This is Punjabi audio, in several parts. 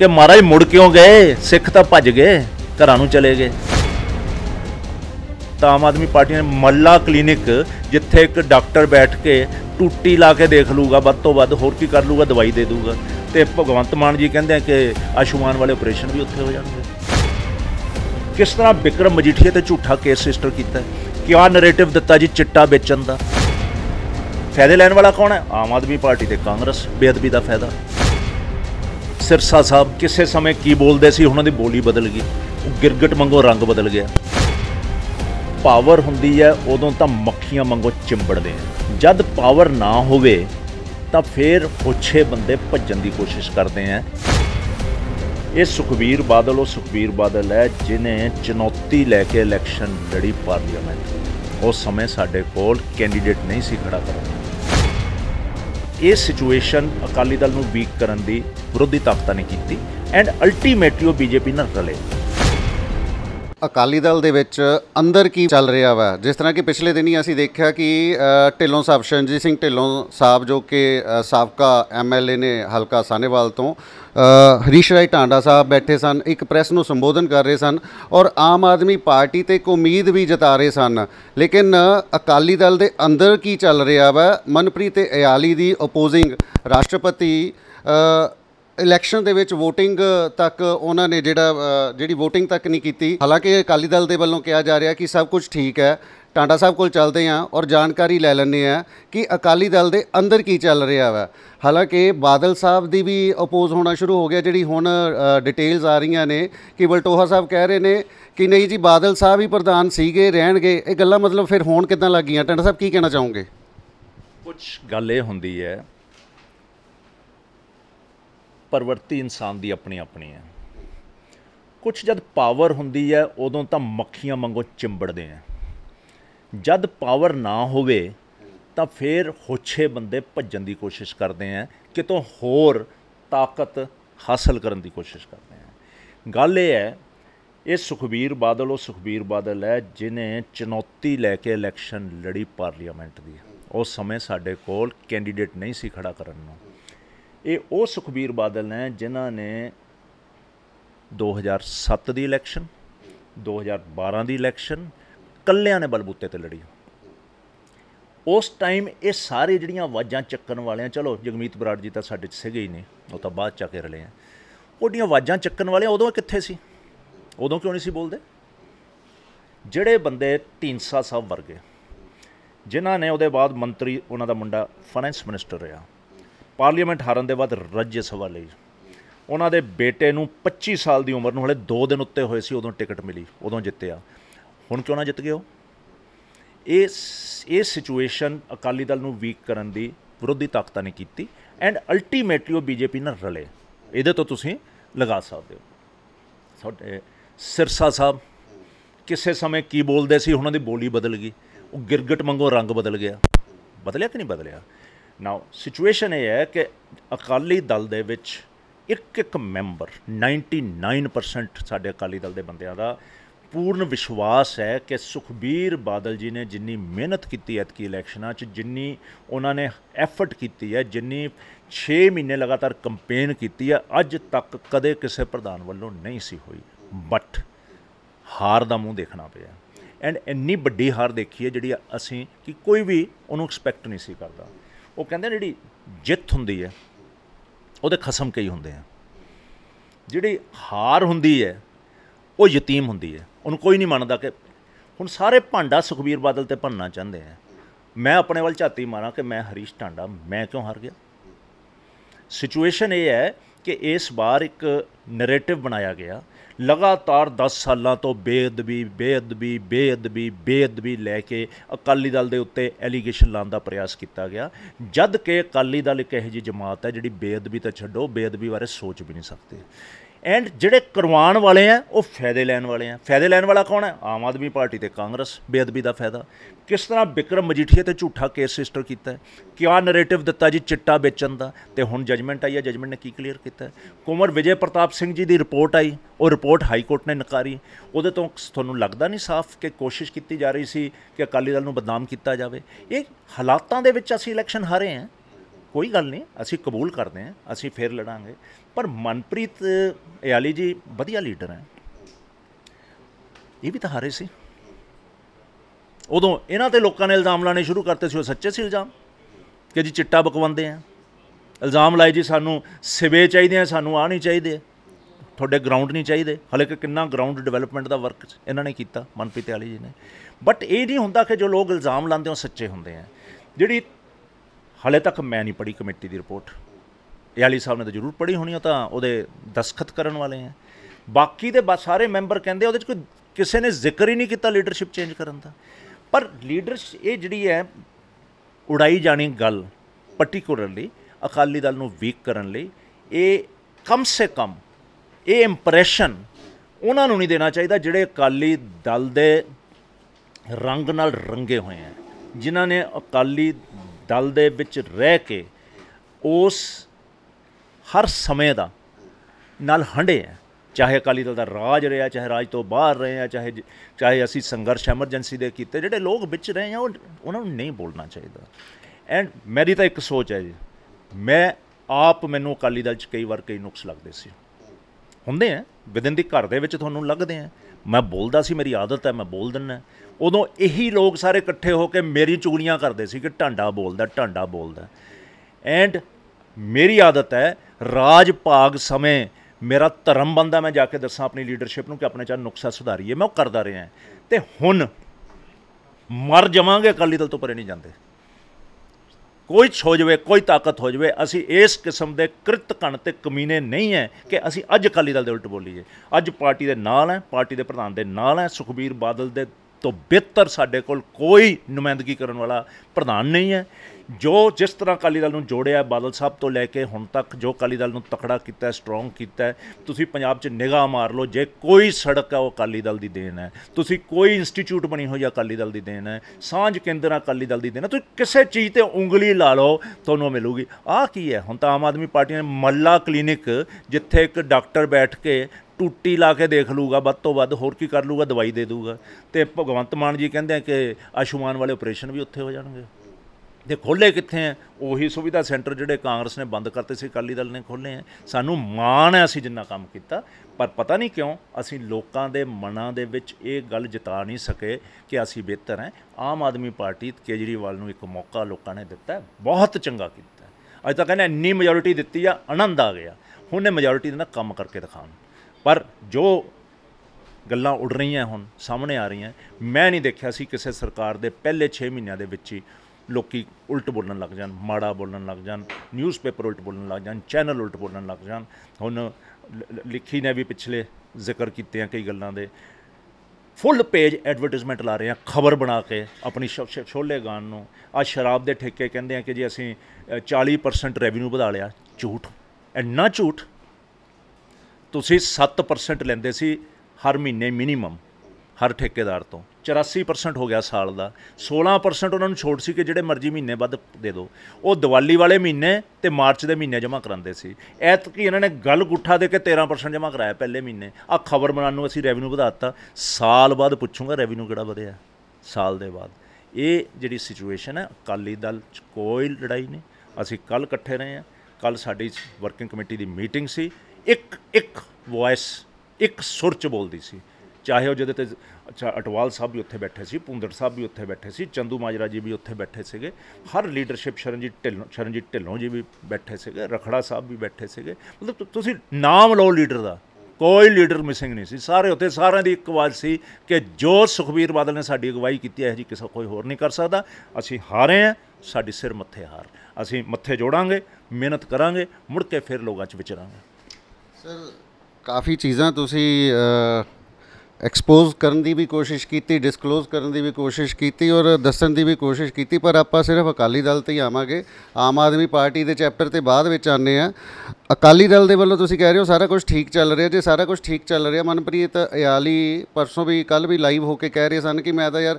ਕਿ ਮਹਾਰਾਜ ਮੁੜ ਕਿਉਂ ਗਏ ਸਿੱਖ ਤਾਂ ਭੱਜ ਗਏ ਘਰਾਂ ਨੂੰ ਚਲੇ ਗਏ ਤਾਂ ਆਮ ਆਦਮੀ ਪਾਰਟੀ ਨੇ ਮੱਲਾ ਕਲੀਨਿਕ ਜਿੱਥੇ ਇੱਕ ਡਾਕਟਰ ਬੈਠ ਕੇ ਟੁੱਟੀ ਲਾ ਕੇ ਦੇਖ ਲੂਗਾ ਵੱਧ ਤੋਂ ਵੱਧ ਹੋਰ ਕੀ ਕਰ ਲੂਗਾ ਦਵਾਈ ਦੇ ਦੂਗਾ ਤੇ ਭਗਵੰਤ ਮਾਨ ਜੀ ਕਹਿੰਦੇ ਆ ਕਿ ਆਸ਼ੂਮਾਨ ਵਾਲੇ ਆਪਰੇਸ਼ਨ ਵੀ ਉੱਥੇ ਹੋ ਜਾਣਗੇ ਕਿਸ ਤਰ੍ਹਾਂ ਵਿਕਰਮ ਮਜੀਠੀਆ ਤੇ ਝੂਠਾ ਕੇਸ ਰਜਿਸਟਰ ਕੀਤਾ ਆ ਨੈਰੇਟਿਵ ਦਿੱਤਾ ਜੀ ਚਿੱਟਾ ਵੇਚਣ ਦਾ ਫਾਇਦੇ ਲੈਣ ਵਾਲਾ ਕੌਣ ਹੈ ਆਮ ਆਦਮੀ ਪਾਰਟੀ ਤੇ ਕਾਂਗਰਸ ਬੇਅਦਬੀ ਦਾ ਫਾਇਦਾ ਸਿਰਸਾ ਸਾਹਿਬ ਕਿਸੇ ਸਮੇਂ ਕੀ ਬੋਲਦੇ ਸੀ ਉਹਨਾਂ ਦੀ ਬੋਲੀ ਬਦਲ ਗਈ ਉਹ ਗਿਰਗਟ ਮੰਗੋ ਰੰਗ ਬਦਲ ਗਿਆ ਪਾਵਰ ਹੁੰਦੀ ਹੈ ਉਦੋਂ ਤਾਂ ਮੱਖੀਆਂ ਮੰਗੋ ਚਿੰਬੜਦੇ ਆ ਜਦ ਪਾਵਰ ਨਾ ਹੋਵੇ ਤਾਂ ਫੇਰ ਹੋਛੇ ਬੰਦੇ ਭੱਜਣ ਦੀ ਕੋਸ਼ਿਸ਼ ਕਰਦੇ ਆ ਇਹ ਸੁਖਵੀਰ ਬਾਦਲ ਉਹ ਸੁਖਵੀਰ ਬਾਦਲ ਹੈ ਜਿਨੇ ਚੁਣੌਤੀ ਲੈ ਕੇ ਇਲੈਕਸ਼ਨ ਲੜੀ ਪਾਰਲੀਮੈਂਟ ਉਸ ਸਮੇਂ ਸਾਡੇ ਕੋਲ ਕੈਂਡੀਡੇਟ ਨਹੀਂ ਸੀ ਖੜਾ ਕਰਨਾ ਇਹ ਸਿਚੁਏਸ਼ਨ ਅਕਾਲੀ ਦਲ ਨੂੰ ਵੀਕ ਕਰਨ ਦੀ ਵਿਰੋਧੀ ਤਾਕਤਾਂ ਨੇ ਕੀਤੀ ਐਂਡ ਅਲਟੀਮੇਟਲੀ ਉਹ ਬੀਜੇਪੀ ਨਾਲ ਰਲੇ ਅਕਾਲੀ ਦਲ ਦੇ ਵਿੱਚ ਅੰਦਰ ਕੀ ਚੱਲ ਰਿਹਾ ਵਾ ਜਿਸ ਤਰ੍ਹਾਂ ਕਿ ਪਿਛਲੇ ਦਿਨੀ ਅਸੀਂ ਦੇਖਿਆ ਕਿ ਢਿੱਲੋਂ ਸਾਹਿਬ ਸ਼ਰਨਜੀਤ ਸਿੰਘ ਢਿੱਲੋਂ ਸਾਹਿਬ ਜੋ ਕਿ ਸਾਬਕਾ ਐਮਐਲਏ ਨੇ ਹਲਕਾ ਸਾਨੇਵਾਲ ਤੋਂ ਹਰੀਸ਼ ਰਾਏ ਟਾਂਡਾ ਸਾਹਿਬ ਬੈਠੇ ਸਨ ਇੱਕ ਪ੍ਰੈਸ ਨੂੰ ਸੰਬੋਧਨ ਕਰ ਰਹੇ ਸਨ ਔਰ ਆਮ ਆਦਮੀ ਪਾਰਟੀ ਤੇ ਇੱਕ ਉਮੀਦ ਵੀ ਜਤਾ ਰਹੇ ਸਨ ਲੇਕਿਨ ਅਕਾਲੀ ਦਲ ਦੇ ਅੰਦਰ ਕੀ ਚੱਲ ਰਿਹਾ ਵਾ ਮਨਪ੍ਰੀਤ ਤੇ ਅਯਾਲੀ ਦੀ ਆਪੋਜ਼ਿੰਗ ਰਾਸ਼ਟਰਪਤੀ ਇਲੈਕਸ਼ਨ ਦੇ ਵਿੱਚ VOTING ਤੱਕ ਉਹਨਾਂ ਨੇ ਜਿਹੜਾ ਜਿਹੜੀ VOTING ਤੱਕ ਨਹੀਂ ਕੀਤੀ ਹਾਲਾਂਕਿ ਅਕਾਲੀ ਦਲ ਦੇ ਵੱਲੋਂ ਕਿਹਾ ਜਾ ਰਿਹਾ ਕਿ ਸਭ ਕੁਝ ਠੀਕ ਹੈ ਟਾਂਡਾ ਸਾਹਿਬ ਕੋਲ ਚੱਲਦੇ ਆਂ ਔਰ ਜਾਣਕਾਰੀ ਲੈ ਲੈਣੇ ਆ ਕਿ ਅਕਾਲੀ ਦਲ ਦੇ ਅੰਦਰ ਕੀ ਚੱਲ ਰਿਹਾ ਵਾ ਹਾਲਾਂਕਿ ਬਾਦਲ ਸਾਹਿਬ ਦੀ ਵੀ ਅਪੋਜ਼ ਹੋਣਾ ਸ਼ੁਰੂ ਹੋ ਗਿਆ ਜਿਹੜੀ ਹੁਣ ਡਿਟੇਲਸ ਆ ਰਹੀਆਂ ਨੇ ਕਿ ਬਲਟੋਹਾ ਸਾਹਿਬ ਕਹਿ ਰਹੇ ਨੇ ਕਿ ਨਹੀਂ ਜੀ ਬਾਦਲ ਸਾਹਿਬ ਹੀ ਪ੍ਰਧਾਨ ਸੀਗੇ ਰਹਿਣਗੇ ਇਹ ਗੱਲਾਂ ਮਤਲਬ ਫਿਰ ਹੋਣ ਕਿਦਾਂ ਲੱਗੀਆਂ ਟਾਂਡਾ ਸਾਹਿਬ ਕੀ ਕਹਿਣਾ ਚਾਹੋਗੇ ਕੁਝ ਗੱਲ ਇਹ ਹੁੰਦੀ ਹੈ ਪਰਵਰਤੀ ਇਨਸਾਨ ਦੀ ਆਪਣੀ ਆਪਣੀ ਹੈ ਕੁਝ ਜਦ ਪਾਵਰ ਹੁੰਦੀ ਹੈ ਉਦੋਂ ਤਾਂ ਮੱਖੀਆਂ ਵਾਂਗੂ ਚਿੰਬੜਦੇ ਆ ਜਦ ਪਾਵਰ ਨਾ ਹੋਵੇ ਤਾਂ ਫਿਰ ਹੋਛੇ ਬੰਦੇ ਭੱਜਣ ਦੀ ਕੋਸ਼ਿਸ਼ ਕਰਦੇ ਆ ਕਿਤੋਂ ਹੋਰ ਤਾਕਤ ਹਾਸਲ ਕਰਨ ਦੀ ਕੋਸ਼ਿਸ਼ ਕਰਦੇ ਆ ਗੱਲ ਇਹ ਹੈ ਇਹ ਸੁਖਬੀਰ ਬਾਦਲ ਉਹ ਸੁਖਬੀਰ ਬਾਦਲ ਹੈ ਜਿਨੇ ਚੁਣੌਤੀ ਲੈ ਕੇ ਇਲੈਕਸ਼ਨ ਲੜੀ ਪਾਰਲੀਮੈਂਟ ਦੀ ਉਸ ਸਮੇਂ ਸਾਡੇ ਕੋਲ ਕੈਂਡੀਡੇਟ ਨਹੀਂ ਸੀ ਖੜਾ ਕਰਨ ਨੂੰ ਇਹ ਉਹ ਸੁਖਬੀਰ ਬਾਦਲ ਨੇ ਜਿਨ੍ਹਾਂ ਨੇ 2007 ਦੀ ਇਲੈਕਸ਼ਨ 2012 ਦੀ ਇਲੈਕਸ਼ਨ ਕੱਲਿਆਂ ਨੇ ਬਲਬੂਤੇ ਤੇ ਲੜੀ ਉਸ ਟਾਈਮ ਇਹ ਸਾਰੇ ਜਿਹੜੀਆਂ ਆਵਾਜ਼ਾਂ ਚੱਕਣ ਵਾਲਿਆਂ ਚਲੋ ਜਗਮੀਤ ਬਰਾੜ ਜੀ ਤਾਂ ਸਾਡੇ ਚ ਸੀਗੇ ਹੀ ਨੇ ਉਹ ਤਾਂ ਬਾਅਦ ਚ ਆ ਕੇ ਰਲੇ ਆ ਉਹਦੀਆਂ ਆਵਾਜ਼ਾਂ ਚੱਕਣ ਵਾਲਿਆਂ ਉਦੋਂ ਕਿੱਥੇ ਸੀ ਉਦੋਂ ਕਿਉਂ ਨਹੀਂ ਸੀ ਬੋਲਦੇ ਜਿਹੜੇ ਬੰਦੇ ਢੀਂਸਾ ਸਾਹਿਬ ਵਰਗੇ ਜਿਨ੍ਹਾਂ ਨੇ ਉਹਦੇ ਬਾਅਦ ਮੰਤਰੀ ਉਹਨਾਂ ਦਾ ਮੁੰਡਾ ਫਾਈਨੈਂਸ ਮਿਨਿਸਟਰ ਰਿਹਾ ਪਾਰਲੀਮੈਂਟ ਹਾਰਨ ਦੇ ਬਾਅਦ ਰਾਜ ਸਭਾ ਲਈ ਉਹਨਾਂ ਦੇ ਬੇਟੇ ਨੂੰ 25 ਸਾਲ ਦੀ ਉਮਰ ਨੂੰ ਹਲੇ 2 ਦਿਨ ਉੱਤੇ ਹੋਏ ਸੀ ਉਦੋਂ ਟਿਕਟ ਮਿਲੀ ਉਦੋਂ ਜਿੱਤਿਆ ਹੁਣ ਕਿਉਂ ਨਾ ਜਿੱਤ ਗਏ ਉਹ ਇਹ ਇਹ ਸਿਚੁਏਸ਼ਨ ਅਕਾਲੀ ਦਲ ਨੂੰ ਵੀਕ ਕਰਨ ਦੀ ਵਿਰੋਧੀ ਤਾਕਤਾਂ ਨੇ ਕੀਤੀ ਐਂਡ ਅਲਟੀਮੇਟਲੀ ਉਹ ਬੀਜੇਪੀ ਨਾਲ ਰਲੇ ਇਹਦੇ ਤੋਂ ਤੁਸੀਂ ਲਗਾ ਸਕਦੇ ਹੋ ਸਾਡੇ ਸਿਰਸਾ ਸਾਹਿਬ ਕਿਸੇ ਸਮੇਂ ਕੀ ਬੋਲਦੇ ਸੀ ਉਹਨਾਂ ਦੀ ਬੋਲੀ ਬਦਲ ਗਈ ਉਹ ਗਿਰਗਟ ਮੰਗੋ ਰੰਗ ਬਦਲ ਗਿਆ ਬਦਲਿਆ ਕਿ ਨਹੀਂ ਬਦਲਿਆ ਨਾਓ ਸਿਚੁਏਸ਼ਨ ਇਹ ਹੈ ਕਿ ਅਕਾਲੀ ਦਲ ਦੇ ਵਿੱਚ ਇੱਕ ਇੱਕ ਮੈਂਬਰ 99% ਸਾਡੇ ਅਕਾਲੀ ਦਲ ਦੇ ਬੰਦਿਆਂ ਦਾ ਪੂਰਨ ਵਿਸ਼ਵਾਸ ਹੈ ਕਿ ਸੁਖਬੀਰ ਬਾਦਲ ਜੀ ਨੇ ਜਿੰਨੀ ਮਿਹਨਤ ਕੀਤੀ ਹੈ ਐਤਕੀ ਇਲੈਕਸ਼ਨਾਂ 'ਚ ਜਿੰਨੀ ਉਹਨਾਂ ਨੇ ਐਫਰਟ ਕੀਤੀ ਹੈ ਜਿੰਨੀ 6 ਮਹੀਨੇ ਲਗਾਤਾਰ ਕੈਂਪੇਨ ਕੀਤੀ ਹੈ ਅੱਜ ਤੱਕ ਕਦੇ ਕਿਸੇ ਪ੍ਰਧਾਨ ਵੱਲੋਂ ਨਹੀਂ ਸੀ ਹੋਈ ਬਟ ਹਾਰ ਦਾ ਮੂੰਹ ਦੇਖਣਾ ਪਿਆ ਐਂਡ ਇੰਨੀ ਵੱਡੀ ਹਾਰ ਦੇਖੀ ਹੈ ਜਿਹੜੀ ਅਸੀਂ ਕਿ ਕੋਈ ਵੀ ਉਹਨੂੰ ਐਕਸਪੈਕਟ ਨਹੀਂ ਸੀ ਕਰਦਾ ਉਹ ਕਹਿੰਦੇ ਜਿਹੜੀ ਜਿੱਤ ਹੁੰਦੀ ਹੈ ਉਹਦੇ ਖਸਮ ਕਈ ਹੁੰਦੇ ਆ ਜਿਹੜੀ ਹਾਰ ਹੁੰਦੀ ਹੈ ਉਹ ਯਤੀਮ ਹੁੰਦੀ ਹੈ ਉਹਨੂੰ ਕੋਈ ਨਹੀਂ ਮੰਨਦਾ ਕਿ ਹੁਣ ਸਾਰੇ ਭਾਂਡਾ ਸੁਖਵੀਰ ਬਾਦਲ ਤੇ ਭੰਨਣਾ ਚਾਹੁੰਦੇ ਆ ਮੈਂ ਆਪਣੇ ਵੱਲ ਝਾਤੀ ਮਾਰਾਂ ਕਿ ਮੈਂ ਹਰੀਸ਼ ਟਾਂਡਾ ਮੈਂ ਕਿਉਂ ਹਾਰ ਗਿਆ ਸਿਚੁਏਸ਼ਨ ਇਹ ਹੈ ਕਿ ਇਸ ਵਾਰ ਇੱਕ ਨੈਰੇਟਿਵ ਬਣਾਇਆ ਗਿਆ ਲਗਾਤਾਰ 10 ਸਾਲਾਂ ਤੋਂ ਬੇਅਦਬੀ ਬੇਅਦਬੀ ਬੇਅਦਬੀ ਬੇਅਦਬੀ ਲੈ ਕੇ ਅਕਾਲੀ ਦਲ ਦੇ ਉੱਤੇ ਐਲੀਗੇਸ਼ਨ ਲਾਉਣ ਦਾ ਪ੍ਰਯਾਸ ਕੀਤਾ ਗਿਆ ਜਦ ਕਿ ਅਕਾਲੀ ਦਲ ਇੱਕ ਇਹੋ ਜਿਹੀ ਜਮਾਤ ਹੈ ਜਿਹੜੀ ਬੇਅਦਬੀ ਤਾਂ ਛੱਡੋ ਬੇਅਦਬੀ ਬਾਰੇ ਸੋਚ ਵੀ ਨਹੀਂ ਸਕਦੇ ਐਂਡ ਜਿਹੜੇ ਕਰਵਾਉਣ ਵਾਲੇ ਆ ਉਹ ਫਾਇਦੇ ਲੈਣ ਵਾਲੇ ਆ ਫਾਇਦੇ ਲੈਣ ਵਾਲਾ ਕੌਣ ਹੈ ਆਮ ਆਦਮੀ ਪਾਰਟੀ ਤੇ ਕਾਂਗਰਸ ਬੇਅਦਬੀ ਦਾ ਫਾਇਦਾ ਕਿਸ ਤਰ੍ਹਾਂ ਵਿਕਰਮ ਮਜੀਠੀਆ ਤੇ ਝੂਠਾ ਕੇਸ ਸਿਸਟਰ ਕੀਤਾ ਆ ਨੈਰੇਟਿਵ ਦਿੱਤਾ ਜੀ ਚਿੱਟਾ ਵੇਚਣ ਦਾ ਤੇ ਹੁਣ ਜਜਮੈਂਟ ਆਈ ਹੈ ਜਜਮੈਂਟ ਨੇ ਕੀ ਕਲੀਅਰ ਕੀਤਾ ਕੁਮਰ ਵਿਜੇ ਪ੍ਰਤਾਪ ਸਿੰਘ ਜੀ ਦੀ ਰਿਪੋਰਟ ਆਈ ਉਹ ਰਿਪੋਰਟ ਹਾਈ ਕੋਰਟ ਨੇ ਨਕਾਰੀ ਉਹਦੇ ਤੋਂ ਤੁਹਾਨੂੰ ਲੱਗਦਾ ਨਹੀਂ ਸਾਫ਼ ਕਿ ਕੋਸ਼ਿਸ਼ ਕੀਤੀ ਜਾ ਰਹੀ ਸੀ ਕਿ ਅਕਾਲੀ ਦਲ ਨੂੰ ਬਦਨਾਮ ਕੀਤਾ ਜਾਵੇ ਇਹ ਹਾਲਾਤਾਂ ਦੇ ਵਿੱਚ ਅਸੀਂ ਇਲੈਕਸ਼ਨ ਹਾਰੇ ਹਾਂ ਕੋਈ ਗੱਲ ਨਹੀਂ ਅਸੀਂ ਕਬੂਲ ਕਰਦੇ ਹਾਂ ਅਸੀਂ ਫੇਰ ਲੜਾਂਗੇ ਪਰ ਮਨਪ੍ਰੀਤ ਯਾਲੀ ਜੀ ਵਧੀਆ ਲੀਡਰ ਹੈ ਇਹ ਵੀ ਤਾਂ ਹਾਰੇ ਸੀ ਉਦੋਂ ਇਹਨਾਂ ਤੇ ਲੋਕਾਂ ਨੇ ਇਲਜ਼ਾਮ ਲਾਣੇ ਸ਼ੁਰੂ ਕਰਤੇ ਸੀ ਉਹ ਸੱਚੇ ਸੀ ਇਲਜ਼ਾਮ ਕਿ ਜੀ ਚਿੱਟਾ ਬਕਵੰਦੇ ਆ ਇਲਜ਼ਾਮ ਲਾਏ ਜੀ ਸਾਨੂੰ ਸਿਵੇ ਚਾਹੀਦੇ ਆ ਸਾਨੂੰ ਆ ਨਹੀਂ ਚਾਹੀਦੇ ਤੁਹਾਡੇ ਗਰਾਊਂਡ ਨਹੀਂ ਚਾਹੀਦੇ ਹਲੇ ਕਿ ਕਿੰਨਾ ਗਰਾਊਂਡ ਡਿਵੈਲਪਮੈਂਟ ਦਾ ਵਰਕ ਇਹਨਾਂ ਨੇ ਕੀਤਾ ਮਨਪ੍ਰੀਤ ਯਾਲੀ ਜੀ ਨੇ ਬਟ ਇਹ ਨਹੀਂ ਹੁੰਦਾ ਕਿ ਜੋ ਲੋਕ ਇਲਜ਼ਾਮ ਲਾਉਂਦੇ ਉਹ ਸੱਚੇ ਹੁੰਦੇ ਆ ਜਿਹੜੀ ਹਾਲੇ ਤੱਕ ਮੈਂ ਨਹੀਂ ਪੜ੍ਹੀ ਕਮੇਟੀ ਦੀ ਰਿਪੋਰਟ ਯਾਲੀ ਸਾਹਿਬ ਨੇ ਤਾਂ ਜ਼ਰੂਰ ਪੜ੍ਹੀ ਹੋਣੀ ਆ ਤਾਂ ਉਹਦੇ ਦਸਖਤ ਕਰਨ ਵਾਲੇ ਆ ਬਾਕੀ ਦੇ ਸਾਰੇ ਮੈਂਬਰ ਕਹਿੰਦੇ ਉਹਦੇ ਚ ਕੋਈ ਕਿਸੇ ਨੇ ਜ਼ਿਕਰ ਹੀ ਨਹੀਂ ਕੀਤਾ ਲੀਡਰਸ਼ਿਪ ਚੇਂਜ ਕਰਨ ਦਾ ਪਰ ਲੀਡਰਸ ਇਹ ਜਿਹੜੀ ਹੈ ਉਡਾਈ ਜਾਣੀ ਗੱਲ ਪਾਰਟਿਕੂਲਰਲੀ ਅਕਾਲੀ ਦਲ ਨੂੰ ਵੀਕ ਕਰਨ ਲਈ ਇਹ ਕਮ ਸੇ ਕਮ ਇਹ ਇੰਪ੍ਰੈਸ਼ਨ ਉਹਨਾਂ ਨੂੰ ਨਹੀਂ ਦੇਣਾ ਚਾਹੀਦਾ ਜਿਹੜੇ ਅਕਾਲੀ ਦਲ ਦੇ ਰੰਗ ਨਾਲ ਰੰਗੇ ਹੋਏ ਆ ਜਿਨ੍ਹਾਂ ਨੇ ਅਕਾਲੀ ਦਲ ਦੇ ਵਿੱਚ ਰਹਿ ਕੇ ਉਸ ਹਰ ਸਮੇਂ ਦਾ ਨਾਲ ਹੰਡੇ ਆ ਚਾਹੇ ਅਕਾਲੀ ਦਲ ਦਾ ਰਾਜ ਰਿਹਾ ਚਾਹੇ ਰਾਜ ਤੋਂ ਬਾਹਰ ਰਹੇ ਆ ਚਾਹੇ ਚਾਹੇ ਅਸੀਂ ਸੰਘਰਸ਼ ਐਮਰਜੈਂਸੀ ਦੇ ਕੀਤੇ ਜਿਹੜੇ ਲੋਕ ਵਿੱਚ ਰਹੇ ਆ ਉਹਨਾਂ ਨੂੰ ਨਹੀਂ ਬੋਲਣਾ ਚਾਹੀਦਾ ਐਂਡ ਮੇਰੀ ਤਾਂ ਇੱਕ ਸੋਚ ਹੈ ਜੀ ਮੈਂ ਆਪ ਮੈਨੂੰ ਅਕਾਲੀ ਦਲ 'ਚ ਕਈ ਵਾਰ ਕਈ ਨੁਕਸ ਲੱਗਦੇ ਸੀ ਹੁੰਦੇ ਆ ਵਿਦਨ ਦੀ ਘਰ ਦੇ ਵਿੱਚ ਤੁਹਾਨੂੰ ਲੱਗਦੇ ਆ ਮੈਂ ਬੋਲਦਾ ਸੀ ਮੇਰੀ ਆਦਤ ਹੈ ਮੈਂ ਬੋਲ ਦਿੰਨਾ ਉਦੋਂ ਇਹੀ ਲੋਕ ਸਾਰੇ ਇਕੱਠੇ ਹੋ ਕੇ ਮੇਰੀ ਚੁਗਲੀਆਂ ਕਰਦੇ ਸੀ ਕਿ ਢਾਂਡਾ ਬੋਲਦਾ ਢਾਂਡਾ ਬੋਲਦਾ ਐਂਡ ਮੇਰੀ ਆਦਤ ਹੈ ਰਾਜ ਭਾਗ ਸਮੇਂ ਮੇਰਾ ਧਰਮ ਬੰਦਾ ਮੈਂ ਜਾ ਕੇ ਦੱਸਾਂ ਆਪਣੀ ਲੀਡਰਸ਼ਿਪ ਨੂੰ ਕਿ ਆਪਣੇ ਚਾਹ ਨੁਕਸਾ ਸੁਧਾਰੀਏ ਮੈਂ ਉਹ ਕਰਦਾ ਰਿਹਾ ਤੇ ਹੁਣ ਮਰ ਜਾਵਾਂਗੇ ਅਕਾਲੀ ਦਲ ਤੋਂ ਪਰੇ ਨਹੀਂ ਜਾਂਦੇ ਕੁਝ ਹੋ ਜਾਵੇ ਕੋਈ ਤਾਕਤ ਹੋ ਜਾਵੇ ਅਸੀਂ ਇਸ ਕਿਸਮ ਦੇ ਕਿਰਤ ਕਣ ਤੇ ਕਮੀਨੇ ਨਹੀਂ ਹੈ ਕਿ ਅਸੀਂ ਅੱਜ ਅਕਾਲੀ ਦਲ ਦੇ ਉਲਟ ਬੋਲੀਏ ਅੱਜ ਪਾਰਟੀ ਦੇ ਨਾਲ ਹੈ ਪਾਰਟੀ ਦੇ ਪ੍ਰਧਾਨ ਦੇ ਨਾਲ ਹੈ ਸੁਖਬੀਰ ਬਾਦਲ ਦੇ ਤੋਂ ਬਿਹਤਰ ਸਾਡੇ ਕੋਲ ਕੋਈ ਨੁਮਾਇੰਦਗੀ ਕਰਨ ਵਾਲਾ ਪ੍ਰਧਾਨ ਨਹੀਂ ਹੈ ਜੋ ਜਿਸ ਤਰ੍ਹਾਂ ਕਾਲੀ ਦਲ ਨੂੰ ਜੋੜਿਆ ਬਾਦਲ ਸਾਹਿਬ ਤੋਂ ਲੈ ਕੇ ਹੁਣ ਤੱਕ ਜੋ ਕਾਲੀ ਦਲ ਨੂੰ ਤਕੜਾ ਕੀਤਾ ਸਟਰੋਂਗ ਕੀਤਾ ਤੁਸੀਂ ਪੰਜਾਬ 'ਚ ਨਿਗਾਹ ਮਾਰ ਲਓ ਜੇ ਕੋਈ ਸੜਕ ਹੈ ਉਹ ਕਾਲੀ ਦਲ ਦੀ ਦੇਣ ਹੈ ਤੁਸੀਂ ਕੋਈ ਇੰਸਟੀਚਿਊਟ ਬਣੀ ਹੋਈ ਹੈ ਕਾਲੀ ਦਲ ਦੀ ਦੇਣ ਹੈ ਸਾਂਝ ਕੇਂਦਰ ਕਾਲੀ ਦਲ ਦੀ ਦੇਣ ਹੈ ਤੁਸੀਂ ਕਿਸੇ ਚੀਜ਼ ਤੇ ਉਂਗਲੀ ਲਾ ਲਓ ਤੁਹਾਨੂੰ ਮਿਲੂਗੀ ਆ ਕੀ ਹੈ ਹੁਣ ਤਾਂ ਆਮ ਆਦਮੀ ਪਾਰਟੀ ਨੇ ਮੱਲਾ ਕਲੀਨਿਕ ਜਿੱਥੇ ਇੱਕ ਡਾਕਟਰ ਬੈਠ ਕੇ ਟੂਟੀ ਲਾ ਕੇ ਦੇਖ ਲੂਗਾ ਵੱਧ ਤੋਂ ਵੱਧ ਹੋਰ ਕੀ ਕਰ ਲੂਗਾ ਦਵਾਈ ਦੇ ਦੂਗਾ ਤੇ ਭਗਵੰਤ ਮਾਨ ਜੀ ਕਹਿੰਦੇ ਆ ਕਿ ਆਸ਼ੂਮਾਨ ਵਾਲੇ ਆਪਰੇਸ਼ਨ ਵੀ ਉੱਥੇ ਹੋ ਜਾਣਗੇ ਦੇ ਖੋਲੇ ਕਿੱਥੇ ਆ ਉਹੀ ਸੁਵਿਧਾ ਸੈਂਟਰ ਜਿਹੜੇ ਕਾਂਗਰਸ ਨੇ ਬੰਦ ਕਰਤੇ ਸੀ ਅਕਾਲੀ ਦਲ ਨੇ ਖੋਲੇ ਆ ਸਾਨੂੰ ਮਾਣ ਹੈ ਅਸੀਂ ਜਿੰਨਾ ਕੰਮ ਕੀਤਾ ਪਰ ਪਤਾ ਨਹੀਂ ਕਿਉਂ ਅਸੀਂ ਲੋਕਾਂ ਦੇ ਮਨਾਂ ਦੇ ਵਿੱਚ ਇਹ ਗੱਲ ਜਿਤਾ ਨਹੀਂ ਸਕੇ ਕਿ ਅਸੀਂ ਬਿਹਤਰ ਹਾਂ ਆਮ ਆਦਮੀ ਪਾਰਟੀ ਕੇਜਰੀਵਾਲ ਨੂੰ ਇੱਕ ਮੌਕਾ ਲੋਕਾਂ ਨੇ ਦਿੱਤਾ ਬਹੁਤ ਚੰਗਾ ਕੀਤਾ ਅੱਜ ਤੱਕ ਇਹਨੇ ਇੰਨੀ ਮੈਜੋਰਿਟੀ ਦਿੱਤੀ ਆ ਆਨੰਦ ਆ ਗਿਆ ਹੁਣ ਇਹ ਮੈਜੋਰਿਟੀ ਦੇ ਨਾਲ ਕੰਮ ਕਰਕੇ ਦਿਖਾਉਣ ਪਰ ਜੋ ਗੱਲਾਂ ਉੱਡ ਰਹੀਆਂ ਹੁਣ ਸਾਹਮਣੇ ਆ ਰਹੀਆਂ ਮੈਂ ਨਹੀਂ ਦੇਖਿਆ ਸੀ ਕਿਸੇ ਸਰਕਾਰ ਦੇ ਪਹਿਲੇ 6 ਮਹੀਨਿਆਂ ਦੇ ਵਿੱਚ ਹੀ ਲੋਕੀ ਉਲਟ ਬੋਲਣ ਲੱਗ ਜਾਣ ਮਾੜਾ ਬੋਲਣ ਲੱਗ ਜਾਣ ਨਿਊਜ਼ਪੇਪਰ ਉਲਟ ਬੋਲਣ ਲੱਗ ਜਾਣ ਚੈਨਲ ਉਲਟ ਬੋਲਣ ਲੱਗ ਜਾਣ ਹੁਣ ਲਿਖੀ ਨੇ ਵੀ ਪਿਛਲੇ ਜ਼ਿਕਰ ਕੀਤੇ ਆ ਕਈ ਗੱਲਾਂ ਦੇ ਫੁੱਲ ਪੇਜ ਐਡਵਰਟਾਈਜ਼ਮੈਂਟ ਲਾ ਰਹੇ ਆ ਖਬਰ ਬਣਾ ਕੇ ਆਪਣੀ ਛੋਲੇ ਗਾਨ ਨੂੰ ਆ ਸ਼ਰਾਬ ਦੇ ਠੇਕੇ ਕਹਿੰਦੇ ਆ ਕਿ ਜੀ ਅਸੀਂ 40% ਰੈਵਨਿਊ ਵਧਾ ਲਿਆ ਝੂਠ ਐਨਾ ਝੂਠ ਤੁਸੀਂ 7% ਲੈਂਦੇ ਸੀ ਹਰ ਮਹੀਨੇ ਮਿਨੀਮਮ ਹਰ ਠੇਕੇਦਾਰ ਤੋਂ 84% ਹੋ ਗਿਆ ਸਾਲ ਦਾ 16% ਉਹਨਾਂ ਨੂੰ ਛੋਟ ਸੀ ਕਿ ਜਿਹੜੇ ਮਰਜ਼ੀ ਮਹੀਨੇ ਵੱਧ ਦੇ ਦਿਓ ਉਹ ਦੀਵਾਲੀ ਵਾਲੇ ਮਹੀਨੇ ਤੇ ਮਾਰਚ ਦੇ ਮਹੀਨੇ ਜਮ੍ਹਾਂ ਕਰਾਉਂਦੇ ਸੀ ਐਤ ਕਿ ਇਹਨਾਂ ਨੇ ਗੱਲ ਗੁੱਠਾ ਦੇ ਕੇ 13% ਜਮ੍ਹਾਂ ਕਰਾਇਆ ਪਹਿਲੇ ਮਹੀਨੇ ਆ ਖਬਰ ਬਣਾਉਣ ਨੂੰ ਅਸੀਂ ਰੈਵਨਿਊ ਵਧਾਤਾ ਸਾਲ ਬਾਅਦ ਪੁੱਛੂੰਗਾ ਰੈਵਨਿਊ ਕਿਹੜਾ ਵਧਿਆ ਸਾਲ ਦੇ ਬਾਅਦ ਇਹ ਜਿਹੜੀ ਸਿਚੁਏਸ਼ਨ ਹੈ ਅਕਾਲੀ ਦਲ ਚ ਕੋਈ ਲੜਾਈ ਨਹੀਂ ਅਸੀਂ ਕੱਲ ਇਕੱਠੇ ਰਹੇ ਹਾਂ ਕੱਲ ਸਾਡੀ ਵਰਕਿੰਗ ਕਮੇਟੀ ਦੀ ਮੀਟਿੰਗ ਸੀ ਇੱਕ ਇੱਕ ਵੌਇਸ ਇੱਕ ਸੁਰ 'ਚ ਬੋਲਦੀ ਸੀ ਚਾਹੇ ਉਹ ਜਦ ਤੇ ਅੱਛਾ ਅਟਵਾਲ ਸਾਹਿਬ ਵੀ ਉੱਥੇ ਬੈਠੇ ਸੀ ਪੁੰਦਰ ਸਾਹਿਬ ਵੀ ਉੱਥੇ ਬੈਠੇ ਸੀ ਚੰਦੂ ਮਾਜਰਾ ਜੀ ਵੀ ਉੱਥੇ ਬੈਠੇ ਸੀਗੇ ਹਰ ਲੀਡਰਸ਼ਿਪ ਸ਼ਰਨਜੀਤ ਢਿੱਲੋਂ ਸ਼ਰਨਜੀਤ ਢਿੱਲੋਂ ਜੀ ਵੀ ਬੈਠੇ ਸੀਗੇ ਰਖੜਾ ਸਾਹਿਬ ਵੀ ਬੈਠੇ ਸੀਗੇ ਮਤਲਬ ਤੁਸੀਂ ਨਾਮ ਲਓ ਲੀਡਰ ਦਾ ਕੋਈ ਲੀਡਰ ਮਿਸਿੰਗ ਨਹੀਂ ਸੀ ਸਾਰੇ ਉੱਥੇ ਸਾਰਿਆਂ ਦੀ ਇੱਕ ਆਵਾਜ਼ ਸੀ ਕਿ ਜੋ ਸੁਖਵੀਰ ਬਾਦਲ ਨੇ ਸਾਡੀ ਅਗਵਾਈ ਕੀਤੀ ਹੈ ਜੀ ਕਿਸੇ ਕੋਈ ਹੋਰ ਨਹੀਂ ਕਰ ਸਕਦਾ ਅਸੀਂ ਹਾਰੇ ਹਾਂ ਸਾਡੀ ਸਿਰ ਮੱਥੇ ਹਾਰ ਅਸੀਂ ਮੱਥੇ ਜੋੜਾਂਗੇ ਮਿਹਨਤ ਕਰਾਂਗੇ ਮੁੜ ਕੇ ਫਿਰ ਲੋਕਾਂ 'ਚ ਵਿਚਰਾਂਗੇ ਸਰ ਕਾਫੀ ਚੀਜ਼ਾਂ ਤੁਸੀਂ ਐਕਸਪੋਜ਼ ਕਰਨ ਦੀ ਵੀ ਕੋਸ਼ਿਸ਼ ਕੀਤੀ ਡਿਸਕਲੋਜ਼ ਕਰਨ ਦੀ ਵੀ ਕੋਸ਼ਿਸ਼ ਕੀਤੀ ਔਰ ਦੱਸਣ ਦੀ ਵੀ ਕੋਸ਼ਿਸ਼ ਕੀਤੀ ਪਰ ਆਪਾਂ ਸਿਰਫ ਅਕਾਲੀ ਦਲ ਤੇ ਹੀ ਆਵਾਂਗੇ ਆਮ ਆਦਮੀ ਪਾਰਟੀ ਦੇ ਚੈਪਟਰ ਤੇ ਬਾਅਦ ਵਿੱਚ ਆਨੇ ਆ ਅਕਾਲੀ ਦਲ ਦੇ ਵੱਲੋਂ ਤੁਸੀਂ ਕਹਿ ਰਹੇ ਹੋ ਸਾਰਾ ਕੁਝ ਠੀਕ ਚੱਲ ਰਿਹਾ ਜੇ ਸਾਰਾ ਕੁਝ ਠੀਕ ਚੱਲ ਰਿਹਾ ਮਨਪ੍ਰੀਤ ਇਆਲੀ ਪਰਸੋਂ ਵੀ ਕੱਲ ਵੀ ਲਾਈਵ ਹੋ ਕੇ ਕਹਿ ਰਹੇ ਸਨ ਕਿ ਮੈਂ ਤਾਂ ਯਾਰ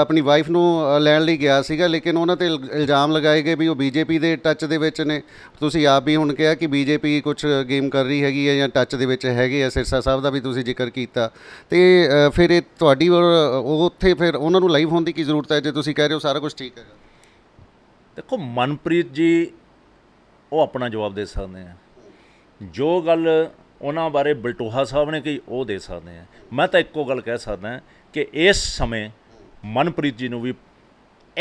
ਆਪਣੀ ਵਾਈਫ ਨੂੰ ਲੈਣ ਲਈ ਗਿਆ ਸੀਗਾ ਲੇਕਿਨ ਉਹਨਾਂ ਤੇ ਇਲਜ਼ਾਮ ਲਗਾਏ ਗਏ ਵੀ ਉਹ ਬੀਜੇਪੀ ਦੇ ਟੱਚ ਦੇ ਵਿੱਚ ਨੇ ਤੁਸੀਂ ਆਪ ਵੀ ਹੁਣ ਕਿਹਾ ਕਿ ਬੀਜੇਪੀ ਕੁਝ ਗੇਮ ਕਰ ਰਹੀ ਹੈਗੀ ਹੈ ਜਾਂ ਟੱਚ ਦੇ ਵਿੱਚ ਹੈਗੇ ਆ ਸਿਰਸਾ ਸਾਹਿਬ ਦਾ ਵੀ ਤੁਸੀਂ ਜ਼ਿਕਰ ਕੀਤਾ ਤੇ ਫਿਰ ਇਹ ਤੁਹਾਡੀ ਉਹ ਉੱਥੇ ਫਿਰ ਉਹਨਾਂ ਨੂੰ ਲਾਈਵ ਹੋਣ ਦੀ ਕੀ ਜ਼ਰੂਰਤ ਹੈ ਜੇ ਤੁਸੀਂ ਕਹਿ ਰਹੇ ਹੋ ਸਾਰਾ ਕੁਝ ਠੀਕ ਹੈਗਾ ਦੇਖੋ ਮਨਪ੍ਰੀਤ ਜੀ ਉਹ ਆਪਣਾ ਜਵਾਬ ਦੇ ਸਕਦੇ ਆ ਜੋ ਗੱਲ ਉਹਨਾਂ ਬਾਰੇ ਬਲਟੋਹਾ ਸਾਹਿਬ ਨੇ ਕਹੀ ਉਹ ਦੇ ਸਕਦੇ ਆ ਮੈਂ ਤਾਂ ਇੱਕੋ ਗੱਲ ਕਹਿ ਸਕਦਾ ਕਿ ਇਸ ਸਮੇਂ ਮਨਪ੍ਰੀਤ ਜੀ ਨੂੰ ਵੀ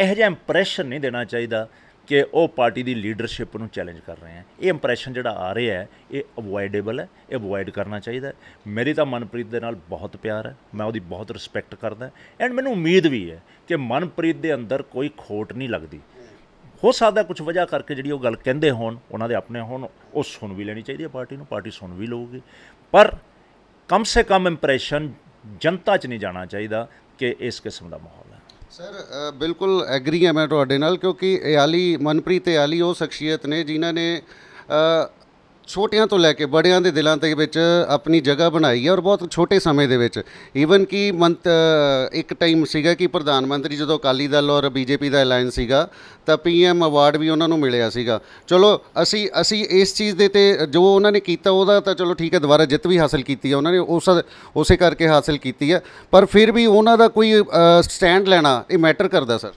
ਇਹ ਜਿਹਾ ਇੰਪ੍ਰੈਸ਼ਨ ਨਹੀਂ ਦੇਣਾ ਚਾਹੀਦਾ ਕਿ ਉਹ ਪਾਰਟੀ ਦੀ ਲੀਡਰਸ਼ਿਪ ਨੂੰ ਚੈਲੰਜ ਕਰ ਰਹੇ ਆ ਇਹ ਇੰਪ੍ਰੈਸ਼ਨ ਜਿਹੜਾ ਆ ਰਿਹਾ ਹੈ ਇਹ ਅਵੋਇਡੇਬਲ ਹੈ ਇਹ ਅਵੋਇਡ ਕਰਨਾ ਚਾਹੀਦਾ ਮੇਰੀ ਤਾਂ ਮਨਪ੍ਰੀਤ ਦੇ ਨਾਲ ਬਹੁਤ ਪਿਆਰ ਹੈ ਮੈਂ ਉਹਦੀ ਬਹੁਤ ਰਿਸਪੈਕਟ ਕਰਦਾ ਐਂਡ ਮੈਨੂੰ ਉਮੀਦ ਵੀ ਹੈ ਕਿ ਮਨਪ੍ਰੀਤ ਦੇ ਅੰਦਰ ਕੋਈ ਖੋਟ ਨਹੀਂ ਲੱਗਦੀ ਹੋ ਸਕਦਾ ਕੁਝ ਵਜ੍ਹਾ ਕਰਕੇ ਜਿਹੜੀ ਉਹ ਗੱਲ ਕਹਿੰਦੇ ਹੋਣ ਉਹਨਾਂ ਦੇ ਆਪਣੇ ਹੋਣ ਉਹ ਸੁਣ ਵੀ ਲੈਣੀ ਚਾਹੀਦੀ ਹੈ ਪਾਰਟੀ ਨੂੰ ਪਾਰਟੀ ਸੁਣ ਵੀ ਲਊਗੀ ਪਰ ਕਮ ਸੇ ਕਮ ਇੰਪ੍ਰੈਸ਼ਨ ਜਨਤਾ 'ਚ ਨਹੀਂ ਜਾਣਾ ਚਾਹੀਦਾ ਕਿ ਇਸ ਕਿਸਮ ਦਾ ਮਾਹੌਲ ਸਰ ਬਿਲਕੁਲ ਐਗਰੀ ਹਾਂ ਮੈਂ ਤੁਹਾਡੇ ਨਾਲ ਕਿਉਂਕਿ ਇਹ ਆਲੀ ਮਨਪ੍ਰੀਤ ਆਲੀ ਉਹ ਸ਼ਖਸੀਅਤ ਨੇ ਜਿਨ੍ਹਾਂ ਨੇ ਛੋਟਿਆਂ ਤੋਂ ਲੈ ਕੇ ਬੜਿਆਂ ਦੇ ਦਿਲਾਂ ਦੇ ਵਿੱਚ ਆਪਣੀ ਜਗ੍ਹਾ ਬਣਾਈ ਹੈ ਔਰ ਬਹੁਤ ਛੋਟੇ ਸਮੇਂ ਦੇ ਵਿੱਚ ਈਵਨ ਕਿ ਮੰਤ ਇੱਕ ਟਾਈਮ ਸੀਗਾ ਕਿ ਪ੍ਰਧਾਨ ਮੰਤਰੀ ਜਦੋਂ ਅਕਾਲੀ ਦਲ ਔਰ ਬੀਜੇਪੀ ਦਾ ਅਲਾਈਅੰਸ ਸੀਗਾ ਤਾਂ ਪੀਐਮ ਅਵਾਰਡ ਵੀ ਉਹਨਾਂ ਨੂੰ ਮਿਲਿਆ ਸੀਗਾ ਚਲੋ ਅਸੀਂ ਅਸੀਂ ਇਸ ਚੀਜ਼ ਦੇ ਤੇ ਜੋ ਉਹਨਾਂ ਨੇ ਕੀਤਾ ਉਹਦਾ ਤਾਂ ਚਲੋ ਠੀਕ ਹੈ ਦੁਬਾਰਾ ਜਿੱਤ ਵੀ ਹਾਸਲ ਕੀਤੀ ਹੈ ਉਹਨਾਂ ਨੇ ਉਸ ਉਸੇ ਕਰਕੇ ਹਾਸਲ ਕੀਤੀ ਹੈ ਪਰ ਫਿਰ ਵੀ ਉਹਨਾਂ ਦਾ ਕੋਈ ਸਟੈਂਡ ਲੈਣਾ ਇਹ ਮੈਟਰ ਕਰਦਾ ਸਰ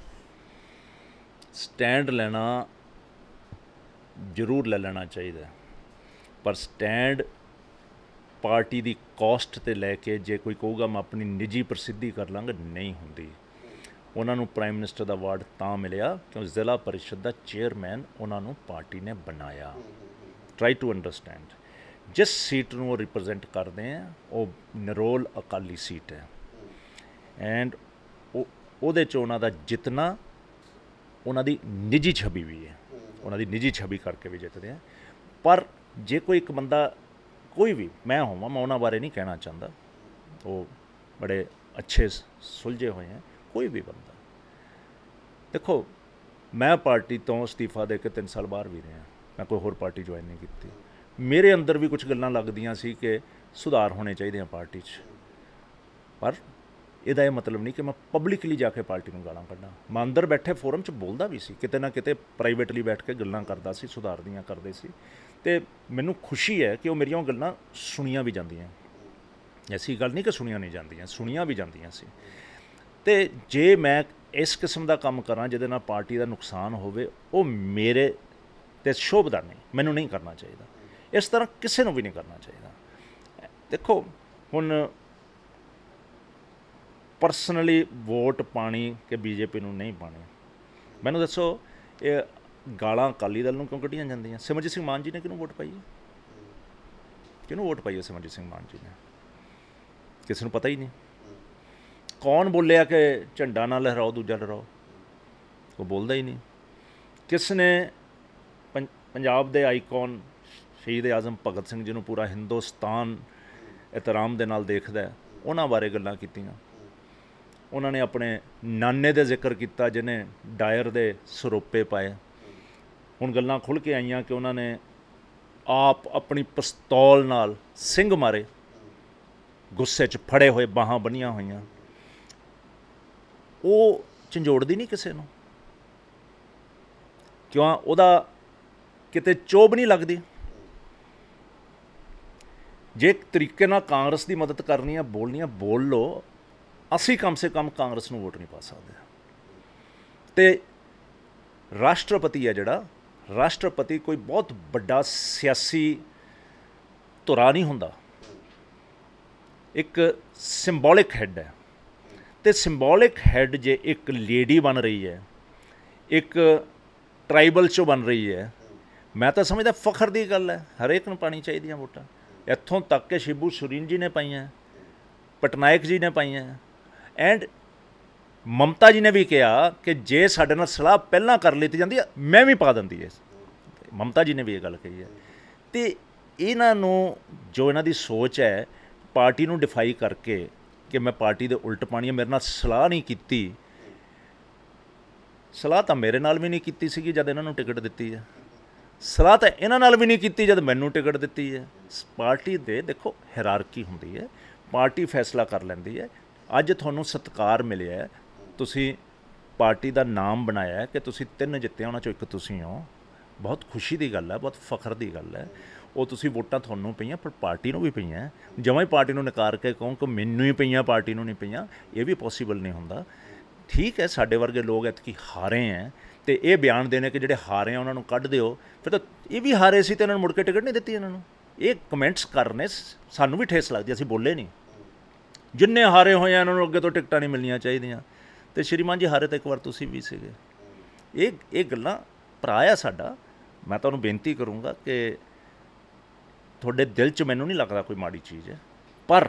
ਸਟੈਂਡ ਲੈਣਾ ਜ਼ਰੂਰ ਲੈ ਲੈਣਾ ਚਾਹੀਦਾ ਪਰ ਸਟੈਂਡ ਪਾਰਟੀ ਦੀ ਕਾਸਟ ਤੇ ਲੈ ਕੇ ਜੇ ਕੋਈ ਕਹੂਗਾ ਮੈਂ ਆਪਣੀ ਨਿੱਜੀ ਪ੍ਰਸਿੱਧੀ ਕਰ ਲਾਂਗਾ ਨਹੀਂ ਹੁੰਦੀ ਉਹਨਾਂ ਨੂੰ ਪ੍ਰਾਈਮ ਮਿਨਿਸਟਰ ਦਾ ਅਵਾਰਡ ਤਾਂ ਮਿਲਿਆ ਕਿਉਂ ਜ਼ਿਲ੍ਹਾ ਪਰਿਸ਼ਦ ਦਾ ਚੇਅਰਮੈਨ ਉਹਨਾਂ ਨੂੰ ਪਾਰਟੀ ਨੇ ਬਣਾਇਆ ਟਰਾਈ ਟੂ ਅੰਡਰਸਟੈਂਡ ਜਿਸ ਸੀਟ ਨੂੰ ਉਹ ਰਿਪਰੈਜ਼ੈਂਟ ਕਰਦੇ ਆ ਉਹ ਨਰੋਲ ਅਕਾਲੀ ਸੀਟ ਹੈ ਐਂਡ ਉਹਦੇ ਚ ਉਹਨਾਂ ਦਾ ਜਿੱਤਣਾ ਉਹਨਾਂ ਦੀ ਨਿੱਜੀ ਛਬੀ ਵੀ ਹੈ ਉਹਨਾਂ ਦੀ ਨਿੱਜੀ ਛਬੀ ਕਰਕੇ ਵੀ ਜਿੱਤਦੇ ਆ ਪਰ ਜੇ ਕੋਈ ਇੱਕ ਬੰਦਾ ਕੋਈ ਵੀ ਮੈਂ ਹੋਵਾਂ ਮੈਂ ਉਹਨਾਂ ਬਾਰੇ ਨਹੀਂ ਕਹਿਣਾ ਚਾਹੁੰਦਾ ਉਹ ਬੜੇ ਅੱਛੇ ਸੁਲਝੇ ਹੋਏ ਹਨ ਕੋਈ ਵੀ ਬੰਦਾ ਦੇਖੋ ਮੈਂ ਪਾਰਟੀ ਤੋਂ ਅਸਤੀਫਾ ਦੇ ਕੇ 3 ਸਾਲ ਬਾਹਰ ਵੀ ਰਿਹਾ ਮੈਂ ਕੋਈ ਹੋਰ ਪਾਰਟੀ ਜੁਆਇਨ ਨਹੀਂ ਕੀਤੀ ਮੇਰੇ ਅੰਦਰ ਵੀ ਕੁਝ ਗੱਲਾਂ ਲੱਗਦੀਆਂ ਸੀ ਕਿ ਸੁਧਾਰ ਹੋਣੇ ਚਾਹੀਦੇ ਆ ਪਾਰਟੀ 'ਚ ਪਰ ਇਹਦਾ ਇਹ ਮਤਲਬ ਨਹੀਂ ਕਿ ਮੈਂ ਪਬਲਿਕਲੀ ਜਾ ਕੇ ਪਾਰਟੀ ਨੂੰ ਗਾਲਾਂ ਕੱਢਾਂ ਮੈਂ ਅੰਦਰ ਬੈਠੇ ਫੋਰਮ 'ਚ ਬੋਲਦਾ ਵੀ ਸੀ ਕਿਤੇ ਨਾ ਕਿਤੇ ਪ੍ਰਾਈਵੇਟਲੀ ਬੈਠ ਕੇ ਗੱਲਾਂ ਕਰਦਾ ਸੀ ਸੁਧਾਰ ਦੀਆਂ ਕਰਦੇ ਸੀ ਤੇ ਮੈਨੂੰ ਖੁਸ਼ੀ ਹੈ ਕਿ ਉਹ ਮੇਰੀਆਂ ਗੱਲਾਂ ਸੁਣੀਆਂ ਵੀ ਜਾਂਦੀਆਂ ਐਸੀ ਗੱਲ ਨਹੀਂ ਕਿ ਸੁਣੀਆਂ ਨਹੀਂ ਜਾਂਦੀਆਂ ਸੁਣੀਆਂ ਵੀ ਜਾਂਦੀਆਂ ਸੀ ਤੇ ਜੇ ਮੈਂ ਇਸ ਕਿਸਮ ਦਾ ਕੰਮ ਕਰਾਂ ਜਿਹਦੇ ਨਾਲ ਪਾਰਟੀ ਦਾ ਨੁਕਸਾਨ ਹੋਵੇ ਉਹ ਮੇਰੇ ਤੇ ਸ਼ੋਭਦਾ ਨਹੀਂ ਮੈਨੂੰ ਨਹੀਂ ਕਰਨਾ ਚਾਹੀਦਾ ਇਸ ਤਰ੍ਹਾਂ ਕਿਸੇ ਨੂੰ ਵੀ ਨਹੀਂ ਕਰਨਾ ਚਾਹੀਦਾ ਦੇਖੋ ਹੁਣ ਪਰਸਨਲੀ ਵੋਟ ਪਾਣੀ ਕਿ ਬੀਜੇਪੀ ਨੂੰ ਨਹੀਂ ਪਾਣੀ ਮੈਨੂੰ ਦੱਸੋ ਗਾਲਾਂ ਅਕਾਲੀ ਦਲ ਨੂੰ ਕਿਉਂ ਕੱਢੀਆਂ ਜਾਂਦੀਆਂ ਸਿਮਰਜੀਤ ਸਿੰਘ ਮਾਨ ਜੀ ਨੇ ਕਿਹਨੂੰ ਵੋਟ ਪਾਈ ਕਿਹਨੂੰ ਵੋਟ ਪਾਈ ਸਿਮਰਜੀਤ ਸਿੰਘ ਮਾਨ ਜੀ ਨੇ ਕਿਸੇ ਨੂੰ ਪਤਾ ਹੀ ਨਹੀਂ ਕੌਣ ਬੋਲਿਆ ਕਿ ਝੰਡਾ ਨਾ ਲਹਿਰਾਓ ਦੂਜਾ ਲਹਿਰਾਓ ਉਹ ਬੋਲਦਾ ਹੀ ਨਹੀਂ ਕਿਸ ਨੇ ਪੰਜਾਬ ਦੇ ਆਈਕਨ ਸ਼ਹੀਦ ਆਜ਼ਮ ਭਗਤ ਸਿੰਘ ਜੀ ਨੂੰ ਪੂਰਾ ਹਿੰਦੁਸਤਾਨ ਇਤਰਾਮ ਦੇ ਨਾਲ ਦੇਖਦਾ ਉਹਨਾਂ ਬਾਰੇ ਗੱਲਾਂ ਕੀਤੀਆਂ ਉਹਨਾਂ ਨੇ ਆਪਣੇ ਨਾਨੇ ਦੇ ਜ਼ਿਕਰ ਕੀਤਾ ਜਿਨੇ ਡਾਇਰ ਦੇ ਸਰੋਪੇ ਪਾਏ ਹੁਣ ਗੱਲਾਂ ਖੁੱਲ ਕੇ ਆਈਆਂ ਕਿ ਉਹਨਾਂ ਨੇ ਆਪ ਆਪਣੀ ਪਿਸਤੌਲ ਨਾਲ ਸਿੰਘ ਮਾਰੇ ਗੁੱਸੇ 'ਚ ਫੜੇ ਹੋਏ ਬਾਹਾਂ ਬੰਨੀਆਂ ਹੋਈਆਂ ਉਹ ਝੰਜੋੜਦੀ ਨਹੀਂ ਕਿਸੇ ਨੂੰ ਕਿਉਂ ਉਹਦਾ ਕਿਤੇ ਚੋਬ ਨਹੀਂ ਲੱਗਦੀ ਜੇ ਇੱਕ ਤਰੀਕੇ ਨਾਲ ਕਾਂਗਰਸ ਦੀ ਮਦਦ ਕਰਨੀ ਆ ਬੋਲਣੀ ਆ ਬੋਲ ਲੋ ਅਸੀਂ ਕਮ ਸੇ ਕਮ ਕਾਂਗਰਸ ਨੂੰ ਵੋਟ ਨਹੀਂ ਪਾ ਸਕਦੇ ਤੇ ਰਾਸ਼ਟਰਪਤੀ ਆ ਜਿਹੜਾ ਰਾਸ਼ਟਰਪਤੀ ਕੋਈ ਬਹੁਤ ਵੱਡਾ ਸਿਆਸੀ ਧੁਰਾ ਨਹੀਂ ਹੁੰਦਾ ਇੱਕ ਸਿੰਬੋਲਿਕ ਹੈਡ ਹੈ ਤੇ ਸਿੰਬੋਲਿਕ ਹੈਡ ਜੇ ਇੱਕ ਲੇਡੀ ਬਣ ਰਹੀ ਹੈ ਇੱਕ ਟ੍ਰਾਈਬਲ ਚੋਂ ਬਣ ਰਹੀ ਹੈ ਮੈਂ ਤਾਂ ਸਮਝਦਾ ਫਖਰ ਦੀ ਗੱਲ ਹੈ ਹਰੇਕ ਨੂੰ ਪਾਣੀ ਚਾਹੀਦੀਆਂ ਵੋਟਾਂ ਇੱਥੋਂ ਤੱਕ ਕਿ ਸ਼ਿਬੂ ਸੁਰਿੰਜ ਜੀ ਨੇ ਪਾਈਆਂ ਪਟਨਾਇਕ ਜੀ ਨੇ ਪਾਈਆਂ ਐਂਡ ਮਮਤਾ ਜੀ ਨੇ ਵੀ ਕਿਹਾ ਕਿ ਜੇ ਸਾਡੇ ਨਾਲ ਸਲਾਹ ਪਹਿਲਾਂ ਕਰ ਲਈ ਤੇ ਜਾਂਦੀ ਮੈਂ ਵੀ ਪਾ ਦਿੰਦੀ ਐ ਮਮਤਾ ਜੀ ਨੇ ਵੀ ਇਹ ਗੱਲ ਕਹੀ ਹੈ ਤੇ ਇਹਨਾਂ ਨੂੰ ਜੋ ਇਹਨਾਂ ਦੀ ਸੋਚ ਹੈ ਪਾਰਟੀ ਨੂੰ ਡਿਫਾਈ ਕਰਕੇ ਕਿ ਮੈਂ ਪਾਰਟੀ ਦੇ ਉਲਟ ਪਾਣੀ ਮੇਰੇ ਨਾਲ ਸਲਾਹ ਨਹੀਂ ਕੀਤੀ ਸਲਾਹ ਤਾਂ ਮੇਰੇ ਨਾਲ ਵੀ ਨਹੀਂ ਕੀਤੀ ਸੀਗੀ ਜਦ ਇਹਨਾਂ ਨੂੰ ਟਿਕਟ ਦਿੱਤੀ ਹੈ ਸਲਾਹ ਤਾਂ ਇਹਨਾਂ ਨਾਲ ਵੀ ਨਹੀਂ ਕੀਤੀ ਜਦ ਮੈਨੂੰ ਟਿਕਟ ਦਿੱਤੀ ਹੈ ਪਾਰਟੀ ਦੇ ਦੇਖੋ ਹਾਇਰਾਰਕੀ ਹੁੰਦੀ ਹੈ ਪਾਰਟੀ ਫੈਸਲਾ ਕਰ ਲੈਂਦੀ ਹੈ ਅੱਜ ਤੁਹਾਨੂੰ ਸਤਕਾਰ ਮਿਲਿਆ ਤੁਸੀਂ ਪਾਰਟੀ ਦਾ ਨਾਮ ਬਣਾਇਆ ਹੈ ਕਿ ਤੁਸੀਂ ਤਿੰਨ ਜਿੱਤੇ ਉਹਨਾਂ ਚੋਂ ਇੱਕ ਤੁਸੀਂ ਹੋ ਬਹੁਤ ਖੁਸ਼ੀ ਦੀ ਗੱਲ ਹੈ ਬਹੁਤ ਫਖਰ ਦੀ ਗੱਲ ਹੈ ਉਹ ਤੁਸੀਂ ਵੋਟਾਂ ਤੁਹਾਨੂੰ ਪਈਆਂ ਪਰ ਪਾਰਟੀ ਨੂੰ ਵੀ ਪਈਆਂ ਜਮਾਂ ਹੀ ਪਾਰਟੀ ਨੂੰ ਨਕਾਰ ਕੇ ਕਹੋ ਕਿ ਮੈਨੂੰ ਹੀ ਪਈਆਂ ਪਾਰਟੀ ਨੂੰ ਨਹੀਂ ਪਈਆਂ ਇਹ ਵੀ ਪੋਸੀਬਲ ਨਹੀਂ ਹੁੰਦਾ ਠੀਕ ਹੈ ਸਾਡੇ ਵਰਗੇ ਲੋਕ ਐਤ ਕੀ ਹਾਰੇ ਐ ਤੇ ਇਹ ਬਿਆਨ ਦੇਣੇ ਕਿ ਜਿਹੜੇ ਹਾਰੇ ਆ ਉਹਨਾਂ ਨੂੰ ਕੱਢ ਦਿਓ ਫਿਰ ਤਾਂ ਇਹ ਵੀ ਹਾਰੇ ਸੀ ਤੇ ਇਹਨਾਂ ਨੂੰ ਮੁੜ ਕੇ ਟਿਕਟ ਨਹੀਂ ਦਿੱਤੀ ਇਹਨਾਂ ਨੂੰ ਇਹ ਕਮੈਂਟਸ ਕਰਨੇ ਸਾਨੂੰ ਵੀ ਠੇਸ ਲੱਗਦੀ ਅਸੀਂ ਬੋਲੇ ਨਹੀਂ ਜਿੰਨੇ ਹਾਰੇ ਹੋਏ ਆ ਇਹਨਾਂ ਨੂੰ ਅੱਗੇ ਤੋਂ ਟਿਕਟਾਂ ਨਹੀਂ ਮਿਲਣੀਆਂ ਚਾਹੀਦੀਆਂ ਤੇ ਸ਼੍ਰੀਮਾਨ ਜੀ ਹਾਰੇ ਤਾਂ ਇੱਕ ਵਾਰ ਤੁਸੀਂ ਵੀ ਸੀਗੇ ਇਹ ਇਹ ਗੱਲਾਂ ਪਰਾਇਆ ਸਾਡਾ ਮੈਂ ਤੁਹਾਨੂੰ ਬੇਨਤੀ ਕਰੂੰਗਾ ਕਿ ਤੁਹਾਡੇ ਦਿਲ 'ਚ ਮੈਨੂੰ ਨਹੀਂ ਲੱਗਦਾ ਕੋਈ ਮਾੜੀ ਚੀਜ਼ ਹੈ ਪਰ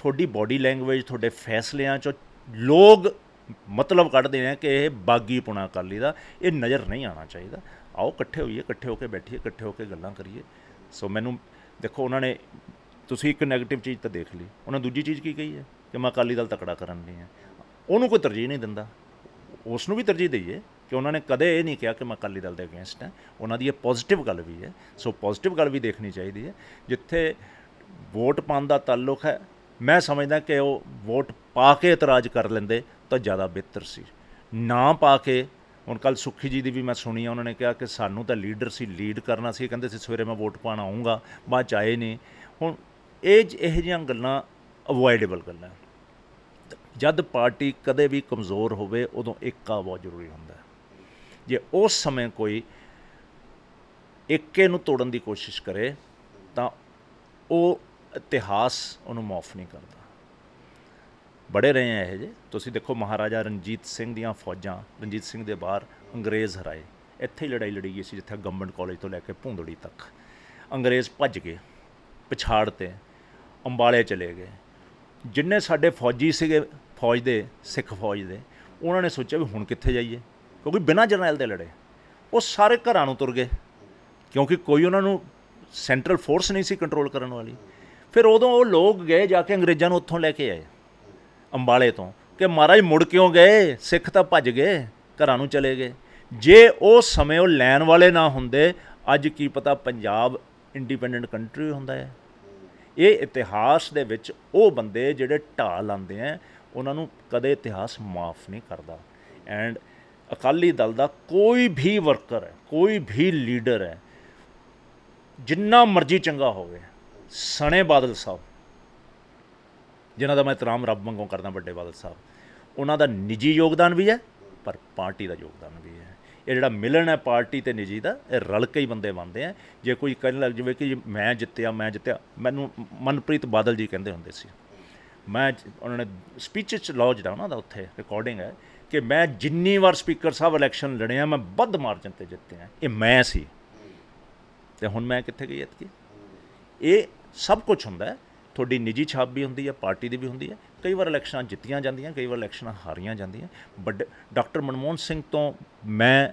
ਤੁਹਾਡੀ ਬਾਡੀ ਲੈਂਗੁਏਜ ਤੁਹਾਡੇ ਫੈਸਲਿਆਂ 'ਚ ਲੋਕ ਮਤਲਬ ਕੱਢਦੇ ਨੇ ਕਿ ਇਹ ਬਾਗੀ ਪੁਣਾ ਕਰ ਲਈਦਾ ਇਹ ਨਜ਼ਰ ਨਹੀਂ ਆਣਾ ਚਾਹੀਦਾ ਆਓ ਇਕੱਠੇ ਹੋਈਏ ਇਕੱਠੇ ਹੋ ਕੇ ਬੈਠੀਏ ਇਕੱਠੇ ਹੋ ਕੇ ਗੱਲਾਂ ਕਰੀਏ ਸੋ ਮੈਨੂੰ ਦੇਖੋ ਉਹਨਾਂ ਨੇ ਤੁਸੀਂ ਇੱਕ 네ਗੇਟਿਵ ਚੀਜ਼ ਤਾਂ ਦੇਖ ਲਈ ਉਹਨਾਂ ਦੂਜੀ ਚੀਜ਼ ਕੀ ਕਹੀ ਹੈ ਕਿ ਮੈਂ ਅਕਾਲੀ ਦਲ ਤਕੜਾ ਕਰਨ ਲਈ ਹੈ ਉਹਨੂੰ ਕੋਈ ਤਰਜੀਹ ਨਹੀਂ ਦਿੰਦਾ ਉਸ ਨੂੰ ਵੀ ਤਰਜੀਹ ਦਈਏ ਕਿ ਉਹਨਾਂ ਨੇ ਕਦੇ ਇਹ ਨਹੀਂ ਕਿਹਾ ਕਿ ਮੈਂ ਅਕਾਲੀ ਦਲ ਦੇ ਅਗੇਂਸਟ ਹਾਂ ਉਹਨਾਂ ਦੀ ਇਹ ਪੋਜ਼ਿਟਿਵ ਗੱਲ ਵੀ ਹੈ ਸੋ ਪੋਜ਼ਿਟਿਵ ਗੱਲ ਵੀ ਦੇਖਣੀ ਚਾਹੀਦੀ ਹੈ ਜਿੱਥੇ ਵੋਟ ਪਾਉਣ ਦਾ ਤਾਲੁਕ ਹੈ ਮੈਂ ਸਮਝਦਾ ਕਿ ਉਹ ਵੋਟ ਪਾ ਕੇ ਇਤਰਾਜ਼ ਕਰ ਲੈਂਦੇ ਤਾਂ ਜ਼ਿਆਦਾ ਬਿਹਤਰ ਸੀ ਨਾ ਪਾ ਕੇ ਹੁਣ ਕੱਲ ਸੁਖੀ ਜੀ ਦੀ ਵੀ ਮੈਂ ਸੁਣੀ ਆ ਉਹਨਾਂ ਨੇ ਕਿਹਾ ਕਿ ਸਾਨੂੰ ਤਾਂ ਲੀਡਰ ਸੀ ਲੀਡ ਕਰਨਾ ਸੀ ਕਹਿੰਦੇ ਸੀ ਸਵੇਰੇ ਮੈਂ ਵੋਟ ਪਾਣ ਆਉਂਗਾ ਬਾਅਦ ਚ ਆਏ ਨਹੀਂ ਹੁਣ ਇਹ ਇਹ ਜੀਆਂ ਗੱਲਾਂ ਅਵੋਇਡੇਬਲ ਗੱਲਾਂ ਜਦ ਪਾਰਟੀ ਕਦੇ ਵੀ ਕਮਜ਼ੋਰ ਹੋਵੇ ਉਦੋਂ ਇੱਕਾ ਬਹੁਤ ਜ਼ਰੂਰੀ ਹੁੰਦਾ ਜੇ ਉਸ ਸਮੇਂ ਕੋਈ ਇੱਕੇ ਨੂੰ ਤੋੜਨ ਦੀ ਕੋਸ਼ਿਸ਼ ਕਰੇ ਤਾਂ ਉਹ ਇਤਿਹਾਸ ਉਹਨੂੰ ਮਾਫ ਨਹੀਂ ਕਰਦਾ ਬੜੇ ਰਹੇ ਆ ਇਹ ਜੇ ਤੁਸੀਂ ਦੇਖੋ ਮਹਾਰਾਜਾ ਰਣਜੀਤ ਸਿੰਘ ਦੀਆਂ ਫੌਜਾਂ ਰਣਜੀਤ ਸਿੰਘ ਦੇ ਬਾਹਰ ਅੰਗਰੇਜ਼ ਹਰਾਏ ਇੱਥੇ ਹੀ ਲੜਾਈ ਲੜੀ ਗਈ ਸੀ ਜਿੱਥੇ ਗਵਰਨਮੈਂਟ ਕਾਲਜ ਤੋਂ ਲੈ ਕੇ ਭੁੰਦੜੀ ਤੱਕ ਅੰਗਰੇਜ਼ ਭੱਜ ਗਏ ਪਛਾੜ ਤੇ ਅੰਬਾਲੇ ਚਲੇ ਗਏ ਜਿੰਨੇ ਸਾਡੇ ਫੌਜੀ ਸੀਗੇ ਫੌਜ ਦੇ ਸਿੱਖ ਫੌਜ ਦੇ ਉਹਨਾਂ ਨੇ ਸੋਚਿਆ ਵੀ ਹੁਣ ਕਿੱਥੇ ਜਾਈਏ ਕਿਉਂਕਿ ਬਿਨਾਂ ਜਰਨੈਲ ਦੇ ਲੜੇ ਉਹ ਸਾਰੇ ਘਰਾਂ ਨੂੰ ਤੁਰ ਗਏ ਕਿਉਂਕਿ ਕੋਈ ਉਹਨਾਂ ਨੂੰ ਸੈਂਟਰਲ ਫੋਰਸ ਨਹੀਂ ਸੀ ਕੰਟਰੋਲ ਕਰਨ ਵਾਲੀ ਫਿਰ ਉਦੋਂ ਉਹ ਲੋਕ ਗਏ ਜਾ ਕੇ ਅੰਗਰੇਜ਼ਾਂ ਨੂੰ ਉੱਥੋਂ ਲੈ ਕੇ ਆਏ ਅੰਬਾਲੇ ਤੋਂ ਕਿ ਮਹਾਰਾਜ ਮੁੜ ਕਿਉਂ ਗਏ ਸਿੱਖ ਤਾਂ ਭੱਜ ਗਏ ਘਰਾਂ ਨੂੰ ਚਲੇ ਗਏ ਜੇ ਉਹ ਸਮੇਂ ਉਹ ਲੈਣ ਵਾਲੇ ਨਾ ਹੁੰਦੇ ਅੱਜ ਕੀ ਪਤਾ ਪੰਜਾਬ ਇੰਡੀਪੈਂਡੈਂਟ ਕੰਟਰੀ ਹੁੰਦਾ ਹੈ ਇਹ ਇਤਿਹਾਸ ਦੇ ਵਿੱਚ ਉਹ ਬੰਦੇ ਜਿਹੜੇ ਢਾਲ ਲਾਉਂਦੇ ਆ ਉਹਨਾਂ ਨੂੰ ਕਦੇ ਇਤਿਹਾਸ ਮਾਫ ਨਹੀਂ ਕਰਦਾ ਐਂਡ ਅਕਾਲੀ ਦਲ ਦਾ ਕੋਈ ਵੀ ਵਰਕਰ ਹੈ ਕੋਈ ਵੀ ਲੀਡਰ ਹੈ ਜਿੰਨਾ ਮਰਜ਼ੀ ਚੰਗਾ ਹੋਵੇ ਸਣੇ ਬਾਦਲ ਸਾਹਿਬ ਜਿਨ੍ਹਾਂ ਦਾ ਮੈਂ ਇਤਰਾਮ ਰੱਬ ਵਾਂਗੂ ਕਰਦਾ ਵੱਡੇ ਬਾਦਲ ਸਾਹਿਬ ਉਹਨਾਂ ਦਾ ਨਿੱਜੀ ਯੋਗਦਾਨ ਵੀ ਹੈ ਪਰ ਪਾਰਟੀ ਦਾ ਯੋਗਦਾਨ ਵੀ ਹੈ ਇਹ ਜਿਹੜਾ ਮਿਲਣ ਹੈ ਪਾਰਟੀ ਤੇ ਨਿੱਜੀ ਦਾ ਇਹ ਰਲ ਕੇ ਹੀ ਬੰਦੇ ਬਣਦੇ ਆ ਜੇ ਕੋਈ ਕਹਿਣ ਲੱਗ ਜਾਵੇ ਕਿ ਮੈਂ ਜਿੱਤਿਆ ਮੈਂ ਜਿੱਤਿਆ ਮੈਨੂੰ ਮਨਪ੍ਰੀਤ ਬਾਦਲ ਜੀ ਕਹਿੰਦੇ ਹੁੰਦੇ ਸੀ ਮੈਂ ਉਹਨਾਂ ਨੇ ਸਪੀਚ ਚ ਲਾਓ ਜਿਹੜਾ ਉਹਨਾਂ ਦਾ ਉੱਥੇ ਰਿਕਾਰਡਿੰਗ ਹੈ ਕਿ ਮੈਂ ਜਿੰਨੀ ਵਾਰ ਸਪੀਕਰ ਸਾਹਿਬ ਇਲੈਕਸ਼ਨ ਲੜਿਆ ਮੈਂ ਵੱਧ ਮਾਰਜਨ ਤੇ ਜਿੱਤੇ ਆ ਇਹ ਮੈਂ ਸੀ ਤੇ ਹੁਣ ਮੈਂ ਕਿੱਥੇ ਗਈ ਇਤਕੀ ਇਹ ਸਭ ਕੁਝ ਹੁੰਦਾ ਤੁਹਾਡੀ ਨਿੱਜੀ ਛਾਪ ਵੀ ਹੁੰਦੀ ਹੈ ਪਾਰਟੀ ਦੀ ਵੀ ਹੁੰਦੀ ਹੈ ਕਈ ਵਾਰ ਇਲੈਕਸ਼ਨਾਂ ਜਿੱਤੀਆਂ ਜਾਂਦੀਆਂ ਕਈ ਵਾਰ ਇਲੈਕਸ਼ਨਾਂ ਹਾਰੀਆਂ ਜਾਂਦੀਆਂ ਬਟ ਡਾਕਟਰ ਮਨਮੋਹਨ ਸਿੰਘ ਤੋਂ ਮੈਂ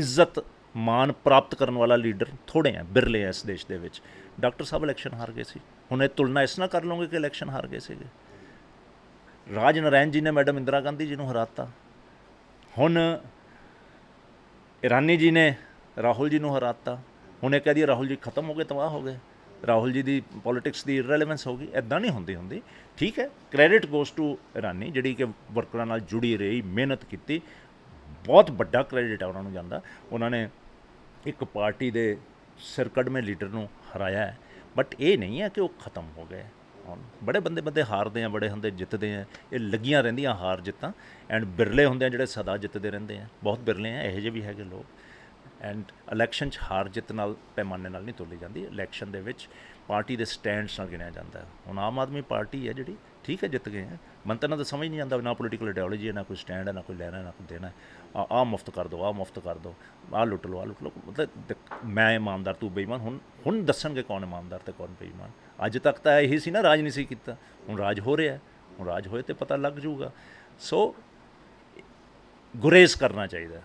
ਇੱਜ਼ਤ ਮਾਨ ਪ੍ਰਾਪਤ ਕਰਨ ਵਾਲਾ ਲੀਡਰ ਥੋੜੇ ਆ ਬਿਰਲੇ ਆ ਇਸ ਦੇਸ਼ ਦੇ ਵਿੱਚ ਡਾਕਟਰ ਸਾਹਿਬ ਇਲੈਕਸ਼ਨ ਹਾਰ ਗਏ ਸੀ ਹੁਣ ਇਹ ਤੁਲਨਾ ਇਸ ਨਾਲ ਕਰ ਲਓਗੇ ਕਿ ਇਲੈਕਸ਼ਨ ਹਾਰ ਗਏ ਸੀਗੇ ਰਾਜ ਨਰੈਣ ਜੀ ਨੇ ਮੈਡਮ ਇੰਦਰਾ ਗਾਂਧੀ ਜੀ ਨੂੰ ਹਰਾਤਾ ਹੁਣ ਇਰਾਨੀ ਜੀ ਨੇ ਰਾਹੁਲ ਜੀ ਨੂੰ ਹਰਾਤਾ ਹੁਣ ਇਹ ਕਹਦੀ ਰਾਹੁਲ ਜੀ ਖਤਮ ਹੋ ਗਏ ਤਬਾਹ ਹੋ ਗਏ ਰਾਹੁਲ ਜੀ ਦੀ ਪੋਲਿਟਿਕਸ ਦੀ ਇਰਰੈਲੇਵੈਂਸ ਹੋ ਗਈ ਐਦਾਂ ਨਹੀਂ ਹੁੰਦੀ ਹੁੰਦੀ ਠੀਕ ਹੈ ਕ੍ਰੈਡਿਟ ਗੋਸ ਟੂ ਇਰਾਨੀ ਜਿਹੜੀ ਕਿ ਵਰਕਰਾਂ ਨਾਲ ਜੁੜੀ ਰਹੀ ਮਿਹਨਤ ਕੀਤੀ ਬਹੁਤ ਵੱਡਾ ਕ੍ਰੈਡਿਟ ਹੈ ਉਹਨਾਂ ਨੂੰ ਜਾਂਦਾ ਉਹਨਾਂ ਨੇ ਇੱਕ ਪਾਰਟੀ ਦੇ ਸਿਰਕੜਵੇਂ ਲੀਡਰ ਨੂੰ ਹਰਾਇਆ ਹੈ ਬਟ ਇਹ ਨਹੀਂ ਹੈ ਕਿ ਉਹ ਖਤਮ ਹੋ ਗਏ ਬੜੇ ਬੰਦੇ ਬੰਦੇ ਹਾਰਦੇ ਆ ਬੜੇ ਹੁੰਦੇ ਜਿੱਤਦੇ ਆ ਇਹ ਲੱਗੀਆਂ ਰਹਿੰਦੀਆਂ ਹਾਰ ਜਿੱਤਾਂ ਐਂਡ ਬਿਰਲੇ ਹੁੰਦੇ ਆ ਜਿਹੜੇ ਸਦਾ ਜਿੱਤਦੇ ਰਹਿੰਦੇ ਆ ਬਹੁਤ ਬਿਰਲੇ ਆ ਇਹੋ ਜਿਹੇ ਵੀ ਹੈਗੇ ਲੋਕ ਐਂਡ ਇਲੈਕਸ਼ਨ 'ਚ ਹਾਰ ਜਿੱਤ ਨਾਲ ਪੈਮਾਨੇ ਨਾਲ ਨਹੀਂ ਤੋਲੀ ਜਾਂਦੀ ਇਲੈਕਸ਼ਨ ਦੇ ਵਿੱਚ ਪਾਰਟੀ ਦੇ ਸਟੈਂਡਸ ਨਾਲ ਗਿਣਿਆ ਜਾਂਦਾ ਹੁਣ ਆਮ ਆਦਮੀ ਪਾਰਟੀ ਹੈ ਜਿਹੜੀ ਠੀਕ ਹੈ ਜਿੱਤ ਗਏ ਆ ਮੰਤਨਾਂ ਦਾ ਸਮਝ ਨਹੀਂ ਆਉਂਦਾ ਨਾ ਪੋਲੀਟੀਕਲ ਆਈਡੀਓਲੋਜੀ ਹੈ ਨਾ ਕੋਈ ਸਟੈਂਡ ਹੈ ਨਾ ਕੋਈ ਲੈਣਾ ਨਾ ਕੋਈ ਦੇਣਾ ਆ ਮੁਫਤ ਕਰ ਦੋ ਆ ਮੁਫਤ ਕਰ ਦੋ ਆ ਲੁੱਟ ਲੋ ਆ ਲੁੱਟ ਲੋ ਮਤਲਬ ਮੈਂ ਇਮਾਨਦਾਰ ਤੂੰ ਬੇਈਮਾਨ ਹੁਣ ਹੁਣ ਦੱਸਣਗੇ ਕੌਣ ਇਮਾਨਦਾਰ ਤੇ ਕੌਣ ਬੇਈਮਾਨ ਅੱਜ ਤੱਕ ਤਾਂ ਇਹੀ ਸੀ ਨਾ ਰਾਜ ਨਹੀਂ ਸੀ ਕੀਤਾ ਹੁਣ ਰਾਜ ਹੋ ਰਿਹਾ ਹੁਣ ਰਾਜ ਹੋਏ ਤੇ ਪਤਾ ਲੱਗ ਜਾਊਗਾ ਸੋ ਗੁਰੇਜ਼ ਕਰਨਾ ਚਾਹੀਦਾ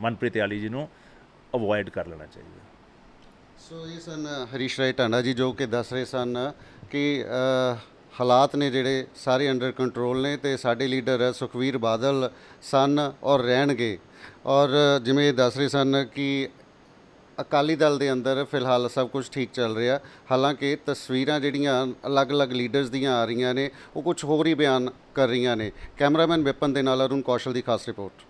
ਮਨਪ੍ਰੀਤ ਆਲੀ ਜੀ ਨੂੰ ਅਵੋਇਡ ਕਰ ਲੈਣਾ ਚਾਹੀਦਾ ਸੋ ਇਹ ਸਨ ਹਰੀਸ਼ ਰਾਏ ਟਾਂਡਾ ਜੀ ਜੋ ਕਿ ਦੱਸ ਰਹੇ ਸਨ ਕਿ ਹਾਲਾਤ ਨੇ ਜਿਹੜੇ ਸਾਰੇ ਅੰਡਰ ਕੰਟਰੋਲ ਨੇ ਤੇ ਸਾਡੇ ਲੀਡਰ ਸੁਖਵੀਰ ਬਾਦਲ ਸਨ ਔਰ ਰਹਿਣਗੇ ਔਰ ਜਿਵੇਂ ਦੱਸ ਰਹੇ ਸਨ ਕਿ ਅਕਾਲੀ ਦਲ ਦੇ ਅੰਦਰ ਫਿਲਹਾਲ ਸਭ ਕੁਝ ਠੀਕ ਚੱਲ ਰਿਹਾ ਹਾਲਾਂਕਿ ਤਸਵੀਰਾਂ ਜਿਹੜੀਆਂ ਅਲੱਗ-ਅਲੱਗ ਲੀਡਰਸ ਦੀਆਂ ਆ ਰਹੀਆਂ ਨੇ ਉਹ ਕੁਝ ਹੋਰ ਹੀ ਬਿਆਨ ਕਰ ਰਹੀਆਂ ਨੇ ਕੈਮਰਾਮੈਨ ਵਿਪਨ ਦੇ ਨਾਲ ਅਰੁਣ ਕੌਸ਼ਲ ਦੀ ਖਾਸ ਰਿਪੋਰਟ